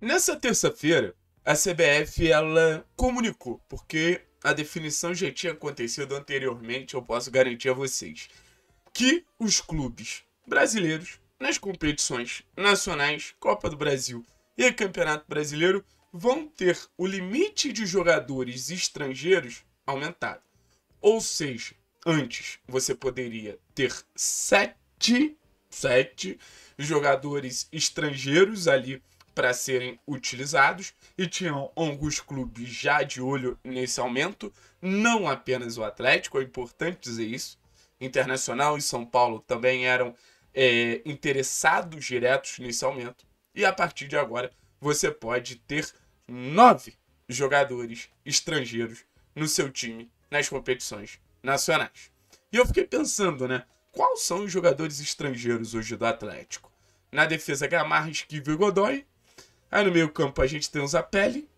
Nessa terça-feira, a CBF ela comunicou, porque a definição já tinha acontecido anteriormente, eu posso garantir a vocês, que os clubes brasileiros nas competições nacionais, Copa do Brasil e Campeonato Brasileiro, vão ter o limite de jogadores estrangeiros aumentado. Ou seja, antes você poderia ter sete, sete jogadores estrangeiros ali para serem utilizados e tinham alguns clubes já de olho nesse aumento, não apenas o Atlético, é importante dizer isso. Internacional e São Paulo também eram é, interessados diretos nesse aumento. E a partir de agora você pode ter nove jogadores estrangeiros no seu time nas competições nacionais. E eu fiquei pensando, né? Quais são os jogadores estrangeiros hoje do Atlético? Na defesa, Gamarra, Esquivel e Godoy. Aí no meio campo a gente tem o Zapelli,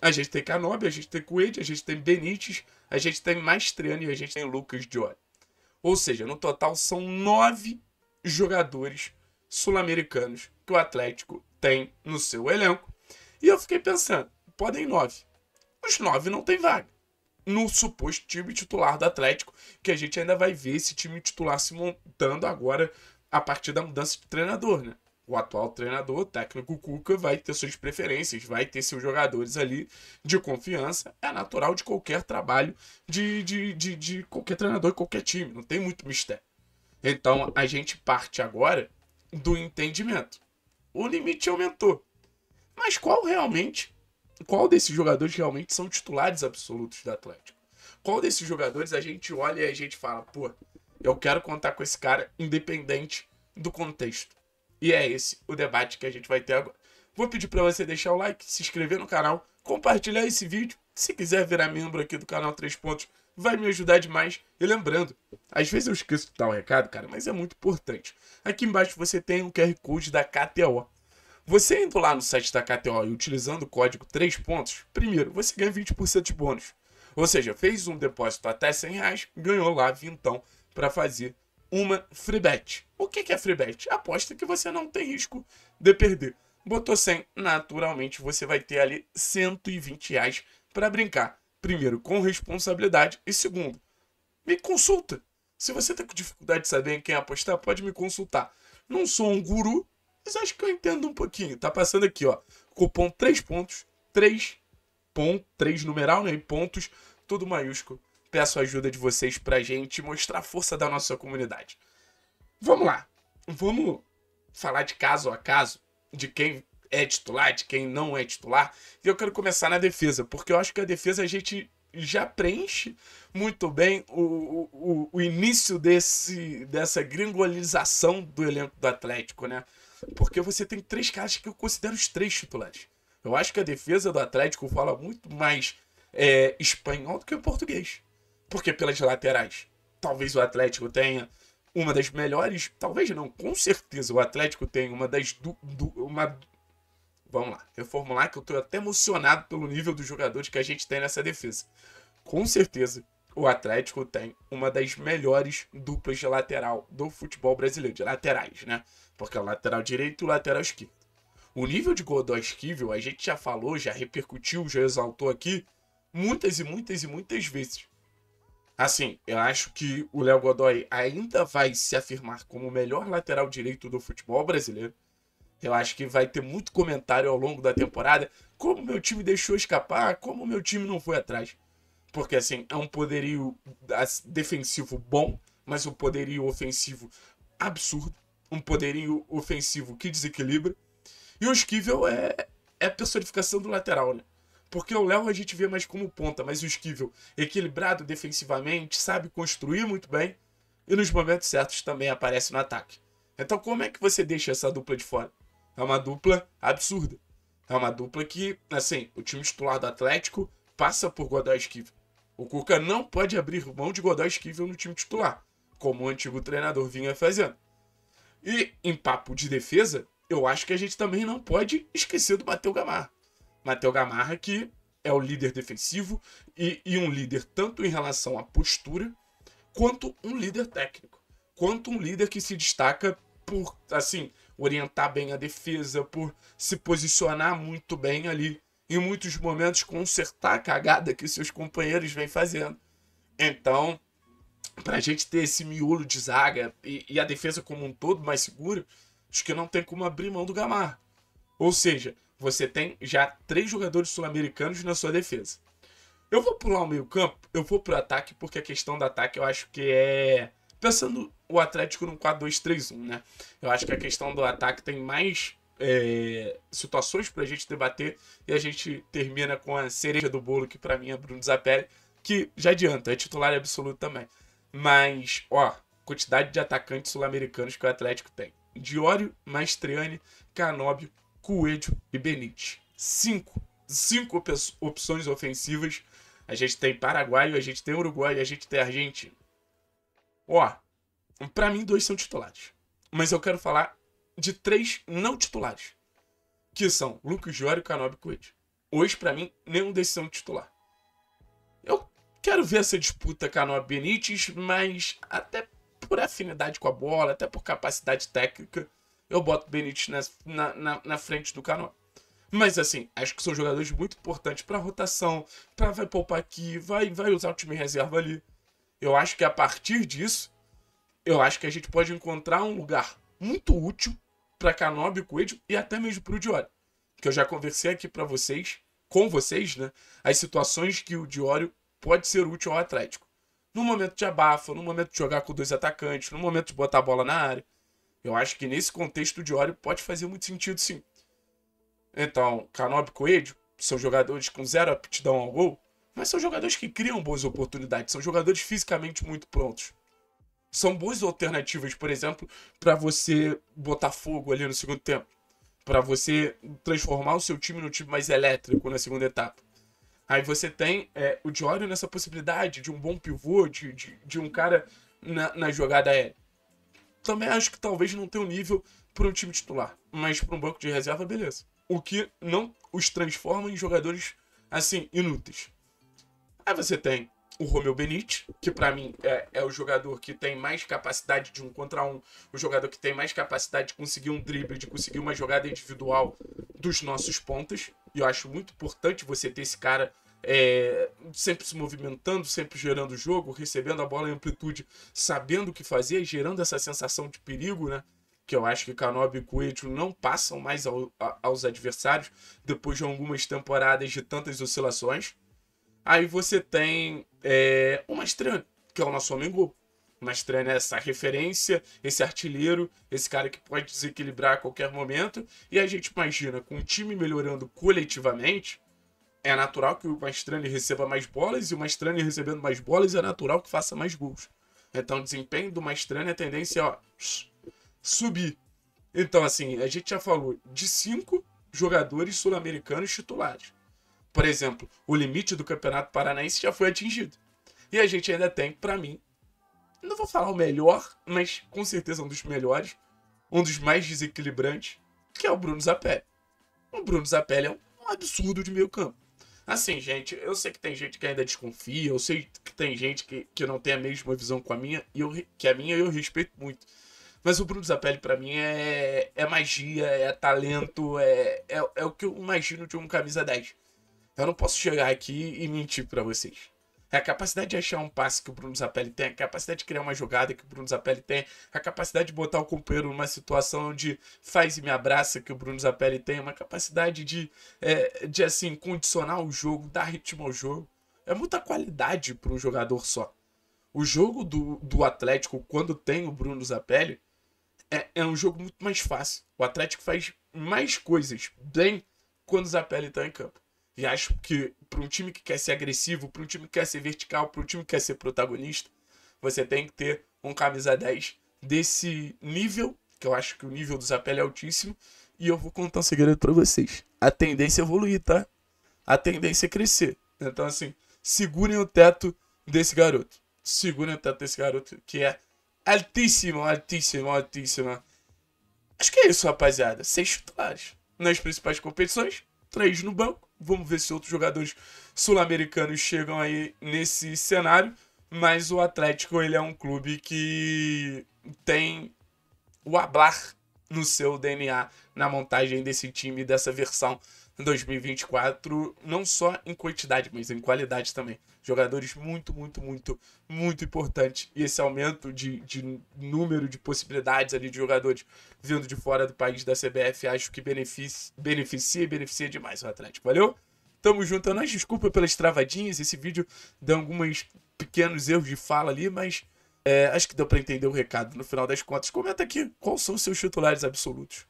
a gente tem Canobi, a gente tem Coelho, a gente tem Benítez, a gente tem Maestriano e a gente tem Lucas Diori. Ou seja, no total são nove jogadores sul-americanos que o Atlético tem no seu elenco. E eu fiquei pensando, podem nove. Os nove não tem vaga. No suposto time titular do Atlético, que a gente ainda vai ver esse time titular se montando agora a partir da mudança de treinador, né? o atual treinador, o técnico Cuca, vai ter suas preferências, vai ter seus jogadores ali de confiança. É natural de qualquer trabalho de, de, de, de qualquer treinador, de qualquer time. Não tem muito mistério. Então a gente parte agora do entendimento. O limite aumentou. Mas qual realmente, qual desses jogadores realmente são titulares absolutos do Atlético? Qual desses jogadores a gente olha e a gente fala, pô, eu quero contar com esse cara independente do contexto? E é esse o debate que a gente vai ter agora. Vou pedir para você deixar o like, se inscrever no canal, compartilhar esse vídeo. Se quiser virar membro aqui do canal 3 Pontos, vai me ajudar demais. E lembrando, às vezes eu esqueço de dar um recado, cara, mas é muito importante. Aqui embaixo você tem o um QR Code da KTO. Você indo lá no site da KTO e utilizando o código 3 pontos, primeiro, você ganha 20% de bônus. Ou seja, fez um depósito até 100 reais, ganhou lá vintão para fazer uma free bet. O que é free bet? Aposta que você não tem risco de perder. Botou 100, naturalmente você vai ter ali 120 reais para brincar. Primeiro, com responsabilidade. E segundo, me consulta. Se você está com dificuldade de saber em quem apostar, pode me consultar. Não sou um guru, mas acho que eu entendo um pouquinho. Tá passando aqui, ó. Cupom 3 pontos, 3 ponto, 3 numeral, né? E pontos, tudo maiúsculo. Peço a ajuda de vocês pra gente mostrar a força da nossa comunidade. Vamos lá. Vamos falar de caso a caso, de quem é titular, de quem não é titular. E eu quero começar na defesa, porque eu acho que a defesa a gente já preenche muito bem o, o, o início desse, dessa gringolização do elenco do Atlético, né? Porque você tem três caras que eu considero os três titulares. Eu acho que a defesa do Atlético fala muito mais é, espanhol do que português. Porque pelas laterais, talvez o Atlético tenha uma das melhores, talvez não, com certeza o Atlético tem uma das du, du, uma Vamos lá, reformular que eu estou até emocionado pelo nível dos jogadores que a gente tem nessa defesa. Com certeza, o Atlético tem uma das melhores duplas de lateral do futebol brasileiro, de laterais, né? Porque é o lateral direito e o lateral esquerdo. O nível de Godoy Esquivel, a gente já falou, já repercutiu, já exaltou aqui muitas e muitas e muitas vezes. Assim, eu acho que o Léo Godoy ainda vai se afirmar como o melhor lateral direito do futebol brasileiro. Eu acho que vai ter muito comentário ao longo da temporada. Como meu time deixou escapar, como meu time não foi atrás. Porque, assim, é um poderio defensivo bom, mas um poderio ofensivo absurdo. Um poderio ofensivo que desequilibra. E o Esquivel é, é a personificação do lateral, né? Porque o Léo a gente vê mais como ponta, mas o Esquivel, equilibrado defensivamente, sabe construir muito bem e nos momentos certos também aparece no ataque. Então, como é que você deixa essa dupla de fora? É uma dupla absurda. É uma dupla que, assim, o time titular do Atlético passa por Godoy Esquivel. O Cuca não pode abrir mão de Godoy Esquivel no time titular, como o antigo treinador vinha fazendo. E, em papo de defesa, eu acho que a gente também não pode esquecer do Matheus Gamar. Matheus Gamarra, que é o líder defensivo e, e um líder tanto em relação à postura, quanto um líder técnico, quanto um líder que se destaca por, assim, orientar bem a defesa, por se posicionar muito bem ali, em muitos momentos consertar a cagada que seus companheiros vêm fazendo. Então, para a gente ter esse miolo de zaga e, e, a defesa como um todo mais segura, acho que não tem como abrir mão do Gamarra. Ou seja, você tem já três jogadores sul-americanos na sua defesa. Eu vou pular o meio-campo, eu vou pro ataque, porque a questão do ataque eu acho que é. Pensando o Atlético num 4-2-3-1, né? Eu acho que a questão do ataque tem mais é, situações pra gente debater e a gente termina com a cereja do bolo, que para mim é Bruno Zapelli, que já adianta, é titular absoluto também. Mas, ó, quantidade de atacantes sul-americanos que o Atlético tem: Diório, Mastriani, Canóbio, Coelho e Benítez. Cinco. Cinco op opções ofensivas. A gente tem Paraguai, a gente tem Uruguai, a gente tem Argentina. Ó, para mim dois são titulares. Mas eu quero falar de três não titulares. Que são Lucas Jório, Canobi e Coelho. Hoje, para mim, nenhum desses são titular. Eu quero ver essa disputa Canobi Benítez, mas até por afinidade com a bola, até por capacidade técnica, eu boto o Benítez na, na, na frente do Cano. Mas assim, acho que são jogadores muito importantes para rotação, para vai poupar aqui, vai, vai usar o time reserva ali. Eu acho que a partir disso, eu acho que a gente pode encontrar um lugar muito útil para Canobi, Coelho e até mesmo para o Diório. Que eu já conversei aqui para vocês, com vocês, né? As situações que o Diório pode ser útil ao Atlético. No momento de abafa, no momento de jogar com dois atacantes, no momento de botar a bola na área. Eu acho que nesse contexto de óleo pode fazer muito sentido, sim. Então, Canob Coelho são jogadores com zero aptidão ao gol, mas são jogadores que criam boas oportunidades, são jogadores fisicamente muito prontos. São boas alternativas, por exemplo, para você botar fogo ali no segundo tempo, para você transformar o seu time no time mais elétrico na segunda etapa. Aí você tem é, o Diório nessa possibilidade de um bom pivô, de, de, de um cara na, na jogada aérea. Também acho que talvez não tenha o um nível para um time titular, mas para um banco de reserva, beleza. O que não os transforma em jogadores assim inúteis. Aí você tem o Romeu Benítez, que para mim é, é, o jogador que tem mais capacidade de um contra um, o jogador que tem mais capacidade de conseguir um drible, de conseguir uma jogada individual dos nossos pontas. E eu acho muito importante você ter esse cara é, sempre se movimentando, sempre gerando jogo, recebendo a bola em amplitude, sabendo o que fazer, gerando essa sensação de perigo, né? Que eu acho que Canobi e Coelho não passam mais ao, a, aos adversários depois de algumas temporadas de tantas oscilações. Aí você tem é, o que é o nosso homem uma O é essa referência, esse artilheiro, esse cara que pode desequilibrar a qualquer momento. E a gente imagina, com o time melhorando coletivamente, é natural que o Mastrani receba mais bolas e o Mastrani recebendo mais bolas é natural que faça mais gols. Então, o desempenho do Mastrani, a é tendência é ó, subir. Então, assim, a gente já falou de cinco jogadores sul-americanos titulares. Por exemplo, o limite do Campeonato Paranaense já foi atingido. E a gente ainda tem, para mim, não vou falar o melhor, mas com certeza um dos melhores, um dos mais desequilibrantes, que é o Bruno Zapelli. O Bruno Zapelli é um absurdo de meio campo. Assim, gente, eu sei que tem gente que ainda desconfia, eu sei que tem gente que, que não tem a mesma visão com a minha, e eu, que a minha eu respeito muito. Mas o Bruno Zapelli, para mim, é, é magia, é talento, é, é, é o que eu imagino de um camisa 10. Eu não posso chegar aqui e mentir para vocês a capacidade de achar um passe que o Bruno Zapelli tem, a capacidade de criar uma jogada que o Bruno Zapelli tem, a capacidade de botar o companheiro numa situação onde faz e me abraça que o Bruno Zapelli tem, uma capacidade de, é, de assim, condicionar o jogo, dar ritmo ao jogo. É muita qualidade para um jogador só. O jogo do, do Atlético, quando tem o Bruno Zapelli, é, é um jogo muito mais fácil. O Atlético faz mais coisas bem quando o Zapelli está em campo. E acho que para um time que quer ser agressivo, para um time que quer ser vertical, para um time que quer ser protagonista, você tem que ter um camisa 10 desse nível, que eu acho que o nível do Zapelli é altíssimo. E eu vou contar um segredo para vocês. A tendência é evoluir, tá? A tendência é crescer. Então, assim, segurem o teto desse garoto. Segurem o teto desse garoto, que é altíssimo, altíssimo, altíssimo. Acho que é isso, rapaziada. Seis titulares nas principais competições, três no banco Vamos ver se outros jogadores sul-americanos chegam aí nesse cenário. Mas o Atlético ele é um clube que tem o hablar no seu DNA na montagem desse time, dessa versão 2024, não só em quantidade, mas em qualidade também. Jogadores muito, muito, muito, muito importante E esse aumento de, de número de possibilidades ali de jogadores vindo de fora do país da CBF, acho que beneficia, beneficia e beneficia demais o Atlético. Valeu? Tamo junto. Nós não desculpa pelas travadinhas. Esse vídeo deu alguns pequenos erros de fala ali, mas é, acho que deu para entender o recado no final das contas. Comenta aqui quais são os seus titulares absolutos.